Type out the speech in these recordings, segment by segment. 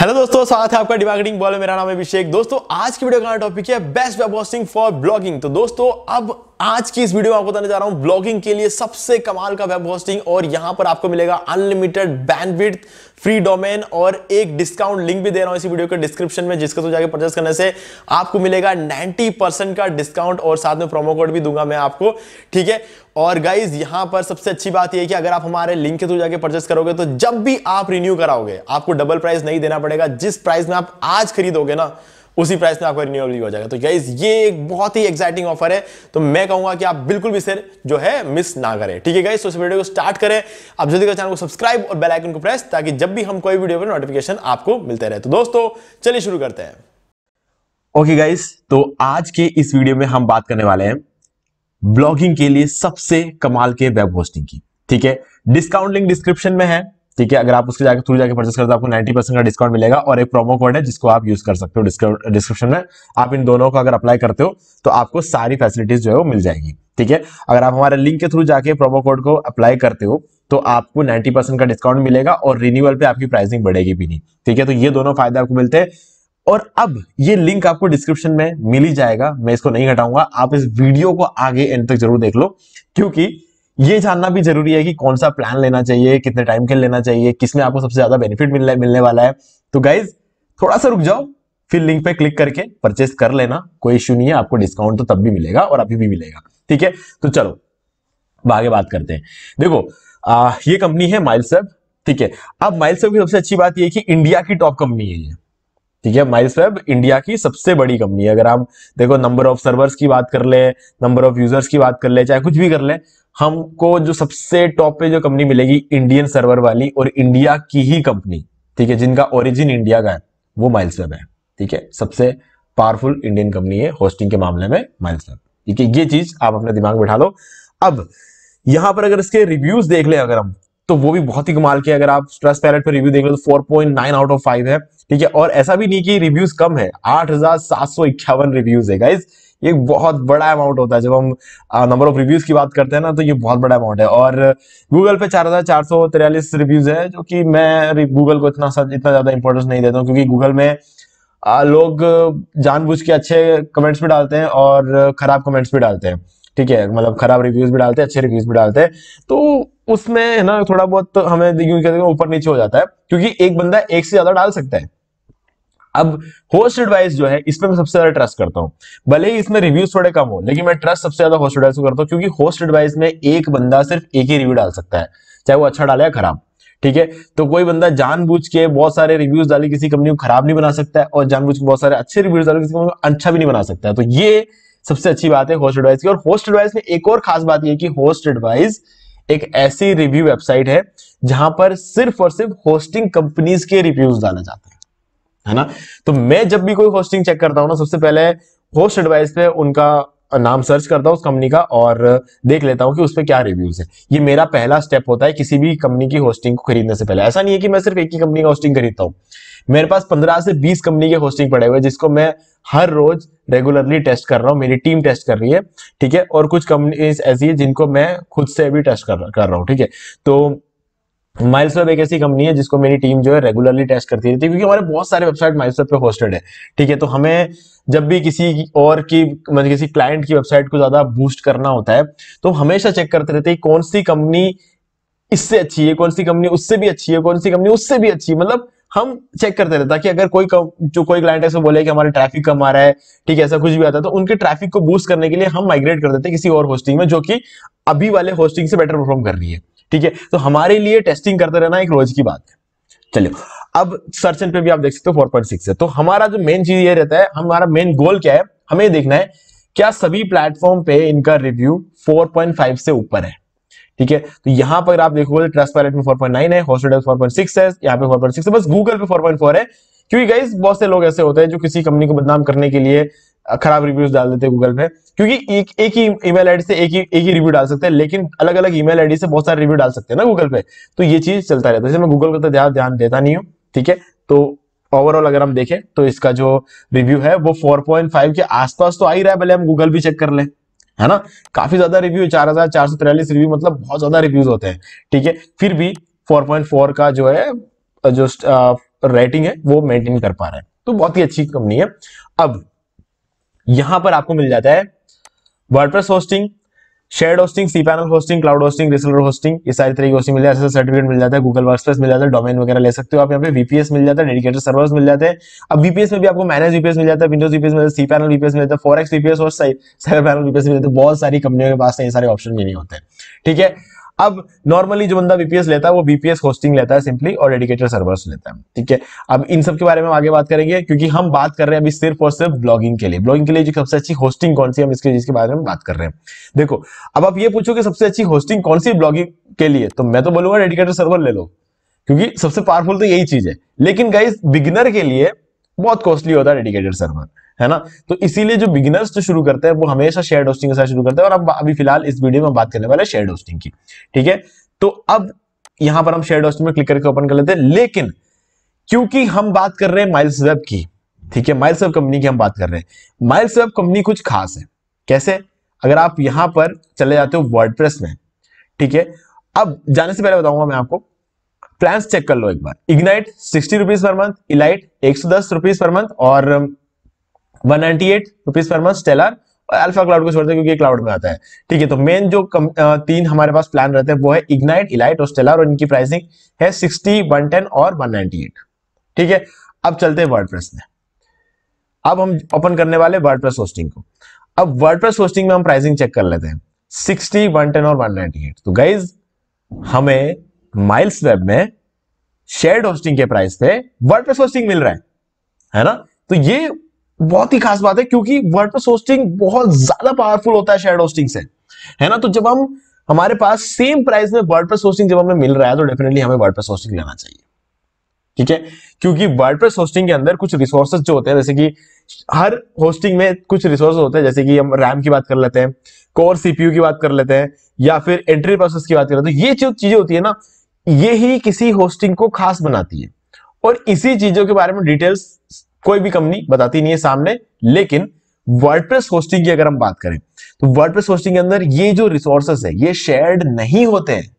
hello दोस्तों स्वागत है आपका डिमार्केटिंग बॉल मेरा नाम है अभिषेक दोस्तों आज की वीडियो का टॉपिक है best web hosting for blogging तो दोस्तों अब आज की इस वीडियो में आपको बताने जा रहा हूं ब्लॉगिंग के लिए सबसे कमाल का वेब होस्टिंग और यहां पर आपको मिलेगा अनलिमिटेड बैंडविड्थ फ्री डोमेन और एक डिस्काउंट लिंक भी दे रहा हूं इसी वीडियो के डिस्क्रिप्शन में जिसके तो जाके परचेस करने से आपको मिलेगा 90 परसेंट का डिस्काउंट और साथ में प्रोमो कोड भी दूंगा मैं आपको ठीक है और गाइज यहां पर सबसे अच्छी बात यह कि अगर आप हमारे लिंक के थ्रू जाके परचेस करोगे तो जब भी आप रिन्यू कराओगे आपको डबल प्राइस नहीं देना पड़ेगा जिस प्राइस में आप आज खरीदोगे ना उसी प्राइस में आपका रिन्यूअल भी हो जाएगा तो गाइज ये एक बहुत ही एक्साइटिंग ऑफर है तो मैं कहूंगा कि आप बिल्कुल भी सर जो है मिस ना करें ठीक है गाइज तो इस वीडियो को स्टार्ट करें आप जल्दी चैनल को सब्सक्राइब और बेल आइकन को प्रेस ताकि जब भी हम कोई वीडियो पर नोटिफिकेशन आपको मिलते रहे तो दोस्तों चलिए शुरू करते हैं ओके okay गाइस तो आज के इस वीडियो में हम बात करने वाले हैं ब्लॉगिंग के लिए सबसे कमाल के वेब होस्टिंग की ठीक है डिस्काउंट लिंक डिस्क्रिप्शन में है ठीक है अगर आप उसके जाकर थ्रू जाकर परचेस करते हो आपको 90 परसेंट का डिस्काउंट मिलेगा और एक प्रोमो कोड है जिसको आप यूज कर सकते हो डिस्क्रिप्शन में आप इन दोनों को अगर अप्लाई करते हो तो आपको सारी फैसिलिटीज जो है वो मिल जाएगी ठीक है अगर आप हमारे लिंक के थ्रू जाके प्रोमो कोड को अप्लाई करते हो तो आपको 90 परसेंट का डिस्काउंट मिलेगा और रिन्यूअल पे आपकी प्राइसिंग बढ़ेगी भी नहीं ठीक है तो ये दोनों फायदे आपको मिलते हैं और अब ये लिंक आपको डिस्क्रिप्शन में मिल ही जाएगा मैं इसको नहीं हटाऊंगा आप इस वीडियो को आगे एंड तक जरूर देख लो क्योंकि ये जानना भी जरूरी है कि कौन सा प्लान लेना चाहिए कितने टाइम के लेना चाहिए किसमें आपको सबसे ज्यादा बेनिफिट मिलने मिलने वाला है तो गाइज थोड़ा सा रुक जाओ फिर लिंक पे क्लिक करके परचेस कर लेना कोई इश्यू नहीं है आपको डिस्काउंट तो तब भी मिलेगा और अभी भी मिलेगा ठीक है तो चलो आगे बात करते हैं देखो आ, ये कंपनी है माइल्स ठीक है अब माइल्स की सबसे अच्छी बात यह कि इंडिया की टॉप कंपनी है ये ठीक है माइल्स इंडिया की सबसे बड़ी कंपनी है अगर आप देखो नंबर ऑफ सर्वर्स की बात कर ले नंबर ऑफ यूजर्स की बात कर ले चाहे कुछ भी कर ले हमको जो सबसे टॉप पे जो कंपनी मिलेगी इंडियन सर्वर वाली और इंडिया की ही कंपनी ठीक है जिनका ओरिजिन इंडिया का है वो माइल्स वेब है ठीक है सबसे पावरफुल इंडियन कंपनी है होस्टिंग के मामले में माइल्स वेब ठीक है ये चीज आप अपने दिमाग में बैठा लो अब यहां पर अगर इसके रिव्यूज देख ले अगर हम तो वो भी बहुत ही कमाल के अगर आप स्ट्रेस पैलेट पर रिव्यू देख लो तो नाइन आउट ऑफ फाइव है ठीक है और ऐसा भी नहीं कि रिव्यूज कम है आठ रिव्यूज है गाइज ये बहुत बड़ा अमाउंट होता है जब हम नंबर ऑफ रिव्यूज की बात करते हैं ना तो ये बहुत बड़ा अमाउंट है और गूगल पे चार हजार चार सौ तिरयालीस रिव्यूज है जो कि मैं गूगल को इतना इतना ज्यादा इंपॉर्टेंस नहीं देता हूँ क्योंकि गूगल में आ, लोग जानबूझ के अच्छे कमेंट्स भी डालते हैं और खराब कमेंट्स भी डालते हैं ठीक है मतलब खराब रिव्यूज भी डालते हैं अच्छे रिव्यूज भी डालते हैं तो उसमें है ना थोड़ा बहुत हमें कहते हैं ऊपर नीचे हो जाता है क्योंकि एक बंदा एक से ज्यादा डाल सकता है अब होस्ट एडवाइस जो है इसमें मैं सबसे ज्यादा ट्रस्ट करता हूँ भले ही इसमें रिव्यूज थोड़े कम हो लेकिन मैं ट्रस्ट सबसे ज्यादा होस्ट एडवाइस को करता हूँ क्योंकि होस्ट एडवाइस में एक बंदा सिर्फ एक ही रिव्यू डाल सकता है चाहे वो अच्छा डाले या खराब ठीक है तो कोई बंदा जानबूझ के बहुत सारे रिव्यूज डाले किसी कंपनी को खराब नहीं बना सकता है और जानबूझ के बहुत सारे अच्छे रिव्यूज डाले किसी कंपनी को अच्छा भी नहीं बना सकता है तो ये सबसे अच्छी बात है होस्ट एडवाइस की और होस्ट एडवाइस में एक और खास बात यह कि होस्ट एडवाइस एक ऐसी रिव्यू वेबसाइट है जहां पर सिर्फ और सिर्फ होस्टिंग कंपनीज के रिव्यूज डाले जाते हैं है ना तो मैं जब भी कोई होस्टिंग चेक करता हूँ ना सबसे पहले होस्ट एडवाइस पे उनका नाम सर्च करता हूँ उस कंपनी का और देख लेता हूँ कि उस पर क्या रिव्यूज है ये मेरा पहला स्टेप होता है किसी भी कंपनी की होस्टिंग को खरीदने से पहले ऐसा नहीं है कि मैं सिर्फ एक ही कंपनी का होस्टिंग खरीदता हूँ मेरे पास पंद्रह से बीस कंपनी के होस्टिंग पड़े हुए जिसको मैं हर रोज रेगुलरली टेस्ट कर रहा हूँ मेरी टीम टेस्ट कर रही है ठीक है और कुछ कंपनी ऐसी है जिनको मैं खुद से भी टेस्ट कर रहा हूँ ठीक है तो माइल्स एक ऐसी कंपनी है जिसको मेरी टीम जो है रेगुलरली टेस्ट करती रहती है क्योंकि हमारे बहुत सारे वेबसाइट माइल्स पे होस्टेड है ठीक है तो हमें जब भी किसी और की मतलब किसी क्लाइंट की वेबसाइट को ज्यादा बूस्ट करना होता है तो हमेशा चेक करते रहते हैं कौन सी कंपनी इससे अच्छी है कौन सी कंपनी उससे भी अच्छी है कौन सी कंपनी उससे भी अच्छी है मतलब हम चेक करते रहते ताकि अगर कोई कम, जो कोई क्लाइंट ऐसे बोले कि हमारे ट्रैफिक कम आ रहा है ठीक है ऐसा कुछ भी आता है तो उनके ट्रैफिक को बूस्ट करने के लिए हम माइग्रेट कर देते हैं किसी और होस्टिंग में जो कि अभी वाले होस्टिंग से बेटर परफॉर्म कर रही है ठीक है तो हमारे लिए टेस्टिंग करते रहना एक रोज की बात है चलिए अब सर्च एंड पे भी आप देख सकते हो फोर पॉइंट सिक्स है तो हमारा जो मेन चीज ये रहता है हमारा मेन गोल क्या है हमें देखना है क्या सभी प्लेटफॉर्म पे इनका रिव्यू 4.5 से ऊपर है ठीक है तो यहां पर आप देखोगे पायलट में 4.9 है हॉस्पिटल 4.6 है यहाँ पे 4.6 है बस गूगल पे 4.4 है क्योंकि गाइज बहुत से लोग ऐसे होते हैं जो किसी कंपनी को बदनाम करने के लिए खराब रिव्यूज डाल देते हैं गूगल पे क्योंकि एक एक ही ईमेल आईडी से एक ही एक ही रिव्यू डाल सकते हैं लेकिन अलग अलग ईमेल आईडी से बहुत सारे रिव्यू डाल सकते हैं ना गूगल पे तो ये चीज चलता रहता है जैसे मैं गूगल का तो ध्यान देता नहीं हूँ ठीक है तो ओवरऑल अगर हम देखें तो इसका जो रिव्यू है वो फाइव के आसपास तो आ ही रहा है भले हम गूगल भी चेक कर ले है ना काफी ज्यादा रिव्यू चार हजार चार सौ तिरालीस रिव्यू मतलब बहुत ज्यादा रिव्यूज होते हैं ठीक है फिर भी फोर का जो है जो रेटिंग है वो मेंटेन कर पा रहे हैं तो बहुत ही अच्छी कंपनी है अब यहां पर आपको मिल जाता है WordPress hosting share hosting cPanel hosting cloud hosting reseller hosting ये सारी तरीके होस्टिंग मिल जाता है सर्टिफिकेट मिल जाता है गूगल वर्कस्पेस मिल जाता है डोमेन वगैरह ले सकते हो आप यहाँ पे वीपीएस मिल जाता है डेडिकेटेड सर्वर्स मिल जाते हैं अब वीपीएस में भी आपको मैनेज वीपीएस मिल जाता है विंडोज वीपीएस मिल जाता है सी पैनल वीपीएस मिल जाता है फोर एक्स वीपीएस और साइबर पैनल वीपीएस मिल जाता बहुत सारी कंपनियों के पास तो ये सारे ऑप्शन मिले होते हैं ठीक है अब नॉर्मली जो बंदा बीपीएस लेता है वो बीपीएस होस्टिंग लेता है सिंपली और डेडिकेटेड सर्वर्स लेता है ठीक है अब इन सब के बारे में आगे बात करेंगे क्योंकि हम बात कर रहे हैं अभी सिर्फ और सिर्फ ब्लॉगिंग के लिए ब्लॉगिंग के लिए जो सबसे अच्छी होस्टिंग कौन सी हम इसके जिसके बारे में बात कर रहे हैं देखो अब आप ये पूछो कि सबसे अच्छी होस्टिंग कौन सी ब्लॉगिंग के लिए तो मैं तो बोलूंगा डेडिकेटेड सर्वर ले लो क्योंकि सबसे पावरफुल तो यही चीज है लेकिन गाइज बिगिनर के लिए बहुत कॉस्टली होता है डेडिकेटेड सर्वर है ना तो इसीलिए जो बिगिनर्स जो शुरू करते हैं वो हमेशा शेयर होस्टिंग के साथ शुरू करते हैं और अब अभी फिलहाल इस वीडियो में बात करने वाले शेयर होस्टिंग की ठीक है तो अब यहां पर हम शेयर होस्टिंग में क्लिक करके ओपन कर लेते हैं लेकिन क्योंकि हम बात कर रहे हैं माइल्स वेब की ठीक है माइल्स वेब कंपनी की हम बात कर रहे हैं माइल्स वेब कंपनी कुछ खास है कैसे अगर आप यहां पर चले जाते हो वर्डप्रेस में ठीक है अब जाने से पहले बताऊंगा मैं आपको प्लान्स चेक कर लो एक बार इग्नाइट सिक्सटी रुपीज पर मंथ इलाइट एक सौ दस रुपीज पर मंथ और वन नाइनटी एट रुपीज पर मंथ स्टेलर और अल्फा क्लाउड को छोड़ते हैं क्योंकि क्लाउड में आता है ठीक है तो मेन जो कम, तीन हमारे पास प्लान रहते हैं वो है इग्नाइट इलाइट और स्टेलर और इनकी प्राइसिंग है सिक्सटी वन टेन और वन नाइनटी एट ठीक है अब चलते हैं वर्ड में अब हम ओपन करने वाले वर्ड होस्टिंग को अब वर्ड होस्टिंग में हम प्राइसिंग चेक कर लेते हैं सिक्सटी वन टेन और वन नाइनटी एट तो गाइज हमें माइल्स वेब में शेयर होस्टिंग के प्राइस पे वर्ड होस्टिंग मिल रहा है है ना तो ये बहुत ही खास बात है क्योंकि वर्टस होस्टिंग बहुत ज्यादा पावरफुल होता है शेड होस्टिंग से है ना तो जब हम हमारे पास सेम प्राइस में वर्डप्रेस होस्टिंग जब हमें मिल रहा है तो डेफिनेटली हमें वर्डप्रेस होस्टिंग लेना चाहिए ठीक है क्योंकि वर्डप्रेस होस्टिंग के अंदर कुछ रिसोर्सेज जो होते हैं जैसे कि हर होस्टिंग में कुछ रिसोर्स होते हैं जैसे कि हम रैम की बात कर लेते हैं कोर सीपीयू की बात कर लेते हैं या फिर एंट्री प्रोसेस की बात कर लेते हैं तो ये जो चीजें होती है ना ये ही किसी होस्टिंग को खास बनाती है और इसी चीजों के बारे में डिटेल्स कोई भी कंपनी बताती नहीं है सामने लेकिन वर्डप्रेस होस्टिंग की अगर हम बात करें तो वर्डप्रेस होस्टिंग के अंदर ये जो रिसोर्सेस है ये शेयर्ड नहीं होते हैं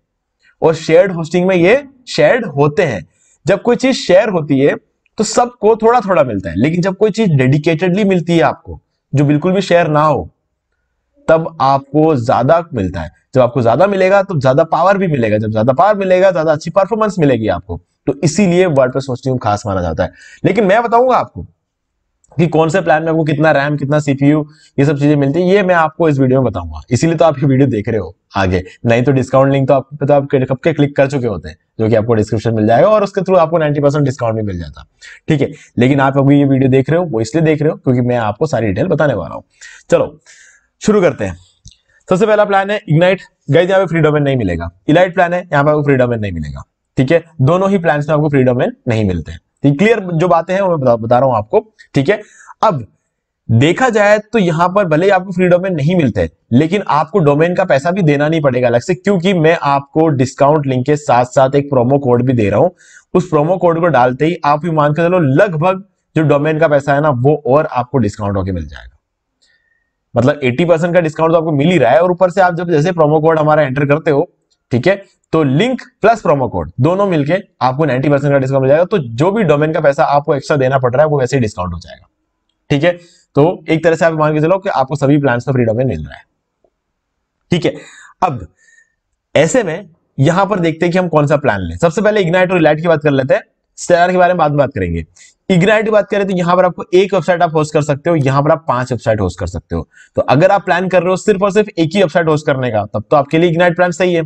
और शेयर्ड होस्टिंग में ये शेयर्ड होते हैं जब कोई चीज शेयर होती है तो सबको थोड़ा थोड़ा मिलता है लेकिन जब कोई चीज डेडिकेटेडली मिलती है आपको जो बिल्कुल भी शेयर ना हो तब आपको ज्यादा मिलता है जब आपको ज्यादा मिलेगा तो ज्यादा पावर भी मिलेगा जब ज्यादा पावर मिलेगा ज्यादा अच्छी परफॉर्मेंस मिलेगी आपको तो इसीलिए वर्ड प्रेस होस्टिंग खास माना जाता है लेकिन मैं बताऊंगा आपको कि कौन से प्लान में आपको कितना रैम कितना सीपीयू ये सब चीजें मिलती है ये मैं आपको इस वीडियो में बताऊंगा इसीलिए तो आप ये वीडियो देख रहे हो आगे नहीं तो डिस्काउंट लिंक तो आप तो आप कब के क्लिक कर चुके होते हैं जो कि आपको डिस्क्रिप्शन मिल जाएगा और उसके थ्रू आपको 90 परसेंट डिस्काउंट भी मिल जाता ठीक है लेकिन आप अभी ये वीडियो देख रहे हो वो इसलिए देख रहे हो क्योंकि मैं आपको सारी डिटेल बताने वाला हूँ चलो शुरू करते हैं सबसे पहला प्लान है इग्नाइट गई यहाँ पे फ्रीडोमेन नहीं मिलेगा इलाइट प्लान है यहाँ पे आपको फ्री नहीं मिलेगा ठीक है दोनों ही प्लान में आपको फ्रीडम में नहीं मिलते हैं ठीक क्लियर जो बातें हैं वो मैं बता, बता रहा हूं आपको ठीक है अब देखा जाए तो यहां पर भले ही आपको फ्रीडम में नहीं मिलते लेकिन आपको डोमेन का पैसा भी देना नहीं पड़ेगा अलग से क्योंकि मैं आपको डिस्काउंट लिंक के साथ साथ एक प्रोमो कोड भी दे रहा हूं उस प्रोमो कोड को डालते ही आप भी मानकर चलो लगभग जो डोमेन का पैसा है ना वो और आपको डिस्काउंट होकर मिल जाएगा मतलब 80 परसेंट का डिस्काउंट तो आपको मिल ही रहा है और ऊपर से आप जब जैसे प्रोमो कोड हमारा एंटर करते हो ठीक है तो लिंक प्लस प्रोमो कोड दोनों मिलके आपको 90 परसेंट का डिस्काउंट मिल जाएगा तो जो भी डोमेन का पैसा आपको एक्स्ट्रा देना पड़ रहा है वो वैसे ही डिस्काउंट हो जाएगा ठीक है तो एक तरह से आप मान के चलो कि आपको सभी प्लान का फ्री डोमेन मिल रहा है ठीक है अब ऐसे में यहां पर देखते हैं कि हम कौन सा प्लान लें सबसे पहले इग्नाइट और इलाइट की बात कर लेते हैं स्टेलर के बारे में बाद में बात करेंगे इग्नाइट की बात करें तो यहां पर आपको एक वेबसाइट आप होस्ट कर सकते हो यहां पर आप पांच वेबसाइट होस्ट कर सकते हो तो अगर आप प्लान कर रहे हो सिर्फ और सिर्फ एक ही वेबसाइट होस्ट करने का तब तो आपके लिए इग्नाइट प्लान सही है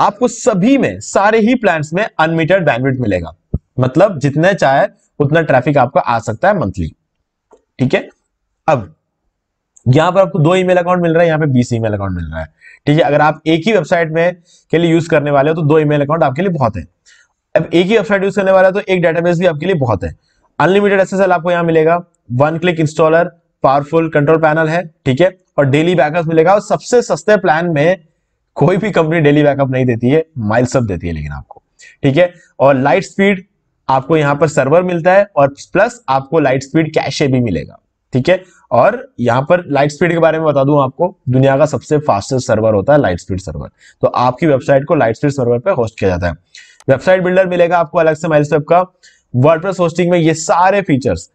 आपको सभी में सारे ही प्लान्स में अनलिमिटेड बैंडविड्थ मिलेगा मतलब जितने चाहे उतना ट्रैफिक आपका आ सकता है मंथली ठीक है अब यहां पर आपको दो ईमेल अकाउंट मिल रहा है यहां पे बीस ईमेल अकाउंट मिल रहा है ठीक है अगर आप एक ही वेबसाइट में के लिए यूज करने वाले हो तो दो ईमेल अकाउंट आपके लिए बहुत है अब एक ही वेबसाइट यूज करने वाला है तो एक डेटाबेस भी आपके लिए बहुत है अनलिमिटेड एस आपको यहां मिलेगा one click installer powerful control panel है ठीक है और डेली बैकअप मिलेगा और सबसे सस्ते प्लान में कोई भी कंपनी डेली बैकअप नहीं देती है माइल्स अप देती है लेकिन आपको ठीक है और लाइट स्पीड आपको यहाँ पर सर्वर मिलता है और प्लस आपको लाइट स्पीड कैशे भी मिलेगा ठीक है और यहाँ पर लाइट स्पीड के बारे में बता दूं आपको दुनिया का सबसे फास्टेस्ट सर्वर होता है लाइट स्पीड सर्वर तो आपकी वेबसाइट को लाइट स्पीड सर्वर पर होस्ट किया जाता है वेबसाइट बिल्डर मिलेगा आपको अलग से माइल्स का वर्ड होस्टिंग में ये सारे फीचर्स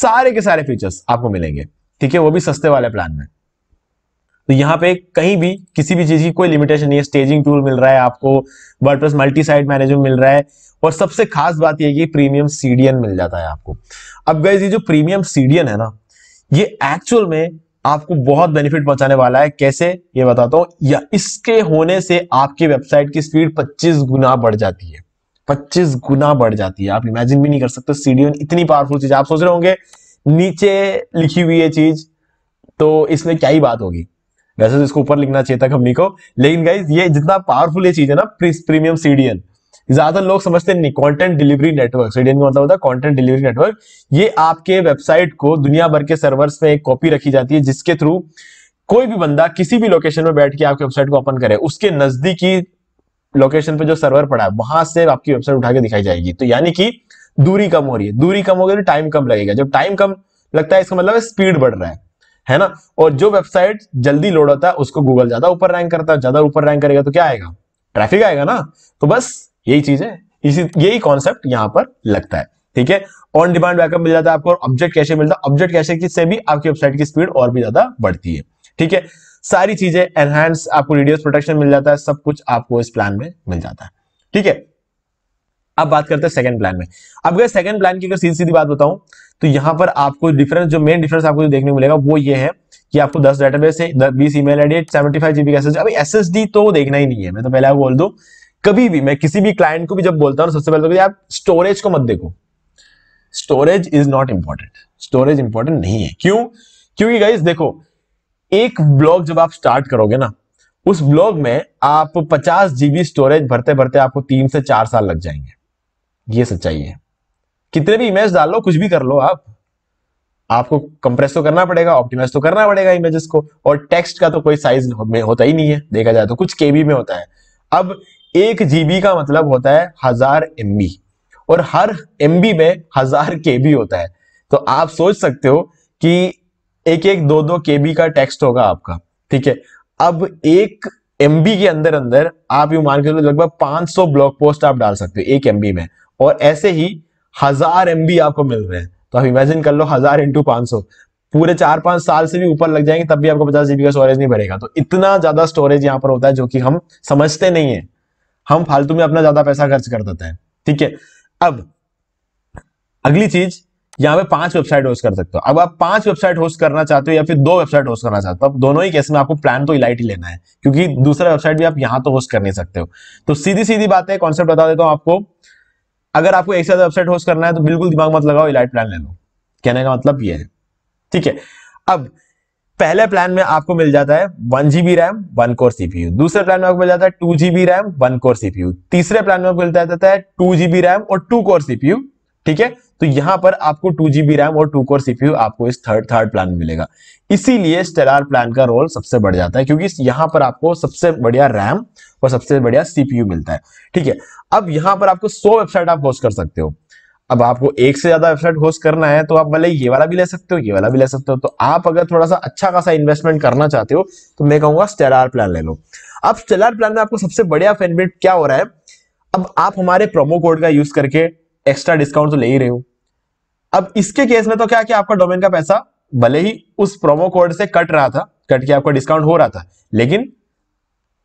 सारे के सारे फीचर्स आपको मिलेंगे ठीक है वो भी सस्ते वाले प्लान में तो यहाँ पे कहीं भी किसी भी चीज की कोई लिमिटेशन नहीं है स्टेजिंग टूल मिल रहा है आपको वर्डप्रेस मल्टी साइड मैनेजमेंट मिल रहा है और सबसे खास बात यह कि प्रीमियम सीडीएन मिल जाता है आपको अब गए जो प्रीमियम सीडीएन है ना ये एक्चुअल में आपको बहुत बेनिफिट पहुंचाने वाला है कैसे ये बताता हूं या इसके होने से आपकी वेबसाइट की स्पीड 25 गुना बढ़ जाती है 25 गुना बढ़ जाती है आप इमेजिन भी नहीं कर सकते सीडीएन इतनी पावरफुल चीज आप सोच रहे होंगे नीचे लिखी हुई है चीज तो इसमें क्या ही बात होगी वैसे तो इसको ऊपर लिखना चाहिए था कंपनी को लेकिन गाइज ये जितना पावरफुल ये चीज है ना प्रीमियम सीडीएन ज्यादातर लोग समझते नहीं कंटेंट डिलीवरी नेटवर्क सीडीएन का मतलब होता है कंटेंट डिलीवरी नेटवर्क ये आपके वेबसाइट को दुनिया भर के सर्वर्स में एक कॉपी रखी जाती है जिसके थ्रू कोई भी बंदा किसी भी लोकेशन में बैठ के आपकी वेबसाइट को ओपन करे उसके नजदीकी लोकेशन पे जो सर्वर पड़ा है वहां से आपकी वेबसाइट उठा के दिखाई जाएगी तो यानी कि दूरी कम हो रही है दूरी कम होगी तो टाइम कम लगेगा जब टाइम कम लगता है इसका मतलब स्पीड बढ़ रहा है है ना और जो वेबसाइट जल्दी लोड होता है उसको गूगल ज्यादा ऊपर रैंक करता है ज्यादा ऊपर रैंक करेगा तो क्या आएगा ट्रैफिक आएगा ना तो बस यही चीज है इसी यही कॉन्सेप्ट यहां पर लगता है ठीक है ऑन डिमांड बैकअप मिल जाता है आपको ऑब्जेक्ट कैसे मिलता है ऑब्जेक्ट कैसे से भी आपकी वेबसाइट की स्पीड और भी ज्यादा बढ़ती है ठीक है सारी चीजें एनहांस आपको वीडियोस प्रोटेक्शन मिल जाता है सब कुछ आपको इस प्लान में मिल जाता है ठीक है अब बात करते हैं सेकंड प्लान में अब गए सेकंड प्लान की अगर सीधी सीधी बात बताऊं तो यहाँ पर आपको डिफरेंस जो मेन डिफरेंस आपको जो देखने को मिलेगा वो ये है कि आपको 10 डेटाबेस है 20 ईमेल आईडी 75 जीबी का एसएसडी अभी एसएसडी तो देखना ही नहीं है मैं तो पहले आपको बोल दूं कभी भी मैं किसी भी क्लाइंट को भी जब बोलता हूँ सबसे पहले तो आप स्टोरेज को मत देखो storage is not important storage important नहीं है क्यों क्योंकि गाइज देखो एक ब्लॉग जब आप स्टार्ट करोगे ना उस ब्लॉग में आप पचास जीबी स्टोरेज भरते भरते आपको तीन से चार साल लग जाएंगे ये सच्चाई है कितने भी इमेज डाल लो कुछ भी कर लो आप आपको कंप्रेस तो करना पड़ेगा ऑप्टिमाइज तो करना पड़ेगा इमेजेस को और टेक्स्ट का तो कोई साइज में होता ही नहीं है देखा जाए तो कुछ केबी में होता है अब एक जीबी का मतलब होता है हजार एम और हर एम में हजार के होता है तो आप सोच सकते हो कि एक एक दो दो के का टेक्स्ट होगा आपका ठीक है अब एक एम के अंदर अंदर आप यू मान के लगभग सौ ब्लॉग पोस्ट आप डाल सकते हो एक एम में और ऐसे ही हजार एम आपको मिल रहे हैं तो आप इमेजिन कर लो हजार इंटू पांच सौ पूरे चार पांच साल से भी ऊपर लग जाएंगे तब भी आपको पचास जीबी का स्टोरेज नहीं भरेगा तो इतना ज्यादा स्टोरेज यहाँ पर होता है जो कि हम समझते नहीं है हम फालतू में अपना ज्यादा पैसा खर्च कर देते हैं ठीक है अब अगली चीज यहाँ पे पांच वेबसाइट होस्ट कर सकते हो अब आप पांच वेबसाइट होस्ट करना चाहते हो या फिर दो वेबसाइट होस्ट करना चाहते हो अब तो दोनों ही केस में आपको प्लान तो इलाइट ही लेना है क्योंकि दूसरा वेबसाइट भी आप यहाँ तो होस्ट कर नहीं सकते हो तो सीधी सीधी बात है कॉन्सेप्ट बता देता हूँ आपको अगर आपको एक साथ वेबसाइट होस्ट करना है तो बिल्कुल दिमाग मत लगाओ इलाइट प्लान ले लो कहने का मतलब ये है ठीक है अब पहले प्लान में आपको मिल जाता है one GB RAM one core CPU दूसरे प्लान में आपको मिल जाता है two GB RAM one core CPU तीसरे प्लान में आपको मिल जाता है टू जीबी रैम और टू कोर सीपीयू ठीक है तो यहां पर आपको टू जीबी रैम और टू कोर सीपीयू आपको इस थर्ड थर्ड प्लान में मिलेगा इसीलिए स्टेलार प्लान का रोल सबसे बढ़ जाता है क्योंकि यहां पर आपको सबसे बढ़िया रैम और सबसे बढ़िया सीपीयू मिलता है ठीक है अब यहां पर आपको सो वेबसाइट आप होस्ट कर सकते हो अब आपको एक से ज्यादा वेबसाइट होस्ट करना है तो आप भले ये वाला भी ले सकते हो ये वाला भी ले सकते हो तो आप अगर थोड़ा सा अच्छा खासा इन्वेस्टमेंट करना चाहते हो तो मैं कहूंगा स्टेलर प्लान ले लो अब स्टेलर प्लान में आपको सबसे बढ़िया बेनिफिट क्या हो रहा है अब आप हमारे प्रोमो कोड का यूज करके एक्स्ट्रा डिस्काउंट तो ले ही रहे हो अब इसके केस में तो क्या कि आपका डोमेन का पैसा भले ही उस प्रोमो कोड से कट रहा था कट के आपका डिस्काउंट हो रहा था लेकिन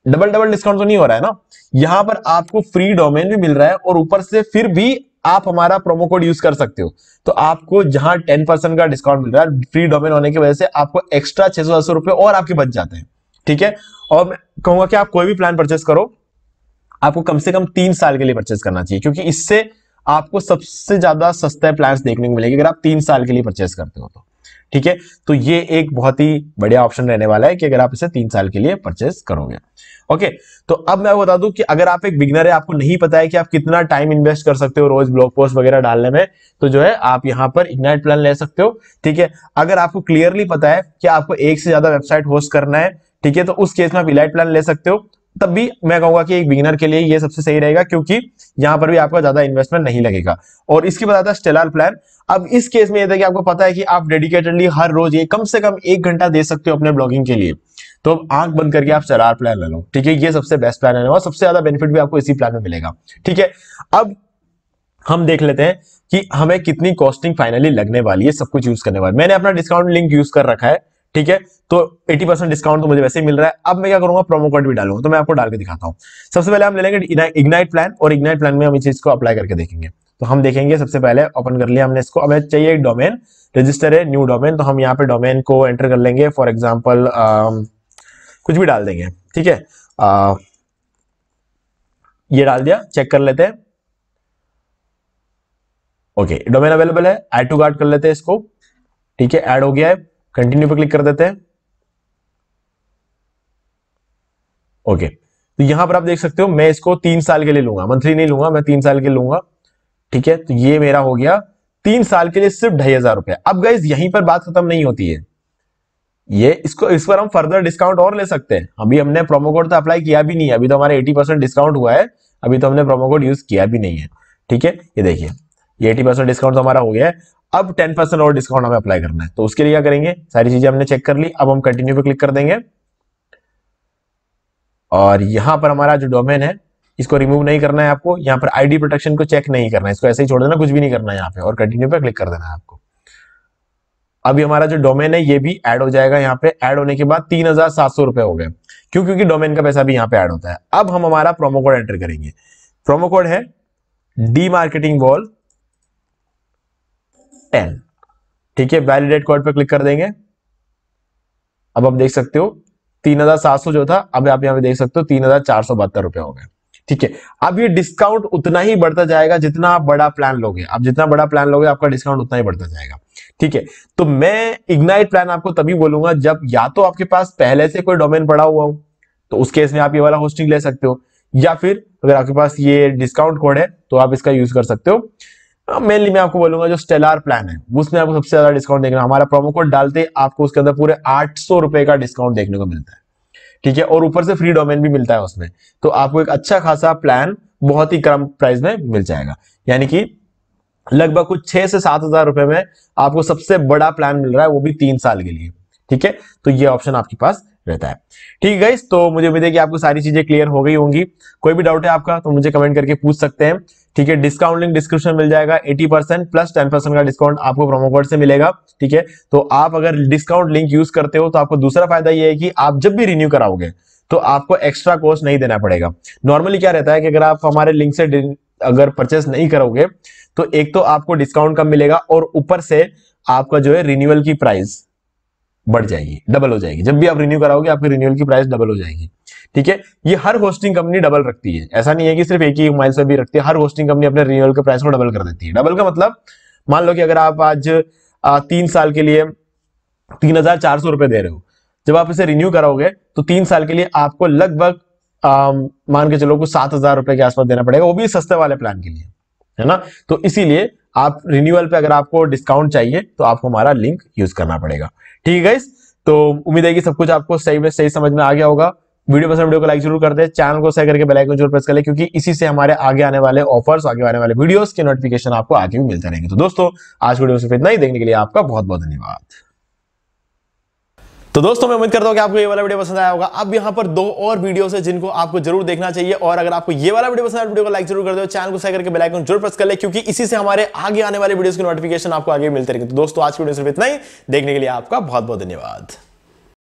डबल डबल डिस्काउंट तो नहीं हो रहा है ना यहां पर आपको फ्री डोमेन भी मिल रहा है और ऊपर से फिर भी आप हमारा प्रोमो कोड यूज कर सकते हो तो आपको जहां टेन परसेंट का डिस्काउंट मिल रहा है फ्री डोमेन होने की वजह से आपको एक्स्ट्रा छह सौ अस्सी रुपए और आपके बच जाते हैं ठीक है और मैं कहूंगा कि आप कोई भी प्लान परचेस करो आपको कम से कम तीन साल के लिए परचेस करना चाहिए क्योंकि इससे आपको सबसे ज्यादा सस्ते प्लान देखने को मिलेगी अगर आप तीन साल के लिए परचेस करते हो तो ठीक है तो ये एक बहुत ही बढ़िया ऑप्शन रहने वाला है कि अगर आप इसे तीन साल के लिए परचेस करोगे ओके तो अब मैं बता दूं कि अगर आप एक बिगनर है आपको नहीं पता है कि आप कितना टाइम इन्वेस्ट कर सकते हो रोज ब्लॉग पोस्ट वगैरह डालने में तो जो है आप यहाँ पर इग्नाइट प्लान ले सकते हो ठीक है अगर आपको क्लियरली पता है कि आपको एक से ज्यादा वेबसाइट होस्ट करना है ठीक है तो उस केस में आप इलाइट प्लान ले सकते हो तब भी मैं कहूंगा कि एक बिगिनर के लिए ये सबसे सही रहेगा क्योंकि यहां पर भी आपका ज्यादा इन्वेस्टमेंट नहीं लगेगा और इसके बाद आता है स्टेलर प्लान अब इस केस में ये था कि आपको पता है कि आप डेडिकेटेडली हर रोज ये कम से कम एक घंटा दे सकते हो अपने ब्लॉगिंग के लिए तो आंख बंद करके आप स्टेलर प्लान ले लो ठीक है ये सबसे बेस्ट प्लान है और सबसे ज्यादा बेनिफिट भी आपको इसी प्लान में मिलेगा ठीक है अब हम देख लेते हैं कि हमें कितनी कॉस्टिंग फाइनली लगने वाली है सब कुछ यूज करने वाली मैंने अपना डिस्काउंट लिंक यूज कर रखा है ठीक है तो 80 परसेंट डिस्काउंट तो मुझे वैसे ही मिल रहा है अब मैं क्या करूंगा प्रोमो कोड भी डालूंगा तो मैं आपको डाल के दिखाता हूं सबसे पहले हम ले लेंगे इग्नाइट प्लान और इग्नाइट प्लान में हम इस चीज को अप्लाई करके देखेंगे तो हम देखेंगे सबसे पहले ओपन कर लिया हमने इसको अब चाहिए एक डोमेन रजिस्टर है न्यू डोमेन तो हम यहाँ पे डोमेन को एंटर कर लेंगे फॉर एग्जाम्पल कुछ भी डाल देंगे ठीक है ये डाल दिया चेक कर लेते हैं ओके डोमेन अवेलेबल है एड टू गार्ड कर लेते हैं इसको ठीक है एड हो गया है कंटिन्यू पर क्लिक कर देते हैं ओके तो यहां पर आप देख सकते हो मैं इसको तीन साल के लिए लूंगा मंथली नहीं लूंगा मैं तीन साल के लूंगा ठीक है तो ये मेरा हो गया तीन साल के लिए सिर्फ ढाई हजार रुपए अब गाइज यहीं पर बात खत्म नहीं होती है ये इसको इस पर हम फर्दर डिस्काउंट और ले सकते हैं अभी हमने प्रोमो कोड तो अप्लाई किया भी नहीं है अभी तो हमारा एटी परसेंट डिस्काउंट हुआ है अभी तो हमने प्रोमो कोड यूज किया भी नहीं है ठीक है ये देखिए ये एटी परसेंट डिस्काउंट तो हमारा हो गया है अब टेन परसेंट और डिस्काउंट हमें अप्लाई करना है तो उसके लिए क्या करेंगे सारी चीजें हमने चेक कर ली अब हम कंटिन्यू पे क्लिक कर देंगे और यहां पर हमारा जो डोमेन है इसको रिमूव नहीं करना है आपको यहां पर आईडी प्रोटेक्शन को चेक नहीं करना है इसको ऐसे ही छोड़ देना कुछ भी नहीं करना है यहाँ पे और कंटिन्यू पे क्लिक कर देना है आपको अभी हमारा जो डोमेन है ये भी एड हो जाएगा यहाँ पे एड होने के बाद तीन हजार सात सौ रुपए हो गए क्यों क्योंकि डोमेन का पैसा भी यहाँ पे एड होता है अब हम हमारा प्रोमो कोड एंटर करेंगे प्रोमो कोड है डी मार्केटिंग वॉल टेन ठीक है वैलिडेट कोड पर क्लिक कर देंगे अब आप देख सकते हो तीन हजार सात सौ जो था अब आप यहाँ पे देख सकते हो तीन हजार चार सौ बहत्तर रुपए हो गए ठीक है अब ये डिस्काउंट उतना ही बढ़ता जाएगा जितना आप बड़ा प्लान लोगे आप जितना बड़ा प्लान लोगे आपका डिस्काउंट उतना ही बढ़ता जाएगा ठीक है तो मैं इग्नाइट प्लान आपको तभी बोलूंगा जब या तो आपके पास पहले से कोई डोमेन पड़ा हुआ हो तो उस केस में आप ये वाला होस्टिंग ले सकते हो या फिर अगर आपके पास ये डिस्काउंट कोड है तो आप इसका यूज कर सकते हो मेनली हाँ, मैं आपको बोलूंगा जो स्टेलर प्लान है उसमें आपको सबसे ज्यादा डिस्काउंट देखना हमारा प्रोमो कोड डालते आपको उसके अंदर पूरे आठ सौ रुपए का डिस्काउंट देखने को मिलता है ठीक है और ऊपर से फ्री डोमेन भी मिलता है उसमें तो आपको एक अच्छा खासा प्लान बहुत ही कम प्राइस में मिल जाएगा यानी कि लगभग कुछ छह से सात हजार रुपए में आपको सबसे बड़ा प्लान मिल रहा है वो भी तीन साल के लिए ठीक है तो ये ऑप्शन आपके पास रहता है ठीक है गाइस तो मुझे उम्मीद है कि आपको सारी चीजें क्लियर हो गई होंगी कोई भी डाउट है आपका तो मुझे कमेंट करके पूछ सकते हैं ठीक है डिस्काउंट लिंक डिस्क्रिप्शन मिल जाएगा 80 परसेंट प्लस टेन परसेंट का डिस्काउंट आपको प्रोमो कोड से मिलेगा ठीक है तो आप अगर डिस्काउंट लिंक यूज करते हो तो आपको दूसरा फायदा ये है कि आप जब भी रिन्यू कराओगे तो आपको एक्स्ट्रा कॉस्ट नहीं देना पड़ेगा नॉर्मली क्या रहता है कि अगर आप हमारे लिंक से अगर परचेस नहीं करोगे तो एक तो आपको डिस्काउंट कम मिलेगा और ऊपर से आपका जो है रिन्यूअल की प्राइस बढ़ जाएगी डबल हो जाएगी जब भी आप रिन्यू कराओगे आपकी रिन्यूअल की प्राइस डबल हो जाएगी ठीक है ये हर होस्टिंग कंपनी डबल रखती है ऐसा नहीं है कि सिर्फ एक ही मोबाइल से भी रखती है हर होस्टिंग कंपनी अपने रिन्यूअल के प्राइस को डबल कर देती है डबल का मतलब मान लो कि अगर आप आज तीन साल के लिए तीन हजार चार सौ रुपए दे रहे हो जब आप इसे रिन्यू कराओगे तो तीन साल के लिए आपको लगभग मान के चलो कुछ सात हजार रुपए के आसपास देना पड़ेगा वो भी सस्ते वाले प्लान के लिए है ना तो इसीलिए आप रिन्यूअल पे अगर आपको डिस्काउंट चाहिए तो आपको हमारा लिंक यूज करना पड़ेगा ठीक है गाइस तो उम्मीद है कि सब कुछ आपको सही में सही समझ में आ गया होगा वीडियो पसंद वीडियो को लाइक जरूर कर दे चैनल को शेयर करके बेल आइकन जरूर प्रेस कर ले क्योंकि इसी से हमारे आगे आने वाले ऑफर्स आगे आने वाले वीडियोस के नोटिफिकेशन आपको आगे भी मिलते रहेंगे तो दोस्तों आज वीडियो सिर्फ इतना ही देखने के लिए आपका बहुत बहुत धन्यवाद तो दोस्तों मैं उम्मीद करता हूं कि आपको ये वाला वीडियो पसंद आया होगा अब यहाँ पर दो और वीडियोस है जिनको आपको जरूर देखना चाहिए और अगर आपको ये वाला वीडियो पसंद आया वीडियो को लाइक जरूर कर दो चैनल को सब्सक्राइब करके बेल आइकन जरूर प्रेस कर ले क्योंकि इसी से हमारे आगे आने वाले वीडियोस की नोटिफिकेशन आपको आगे मिलते रहेंगे तो दोस्तों आज की वीडियो सिर्फ इतना ही देखने के लिए आपका बहुत बहुत धन्यवाद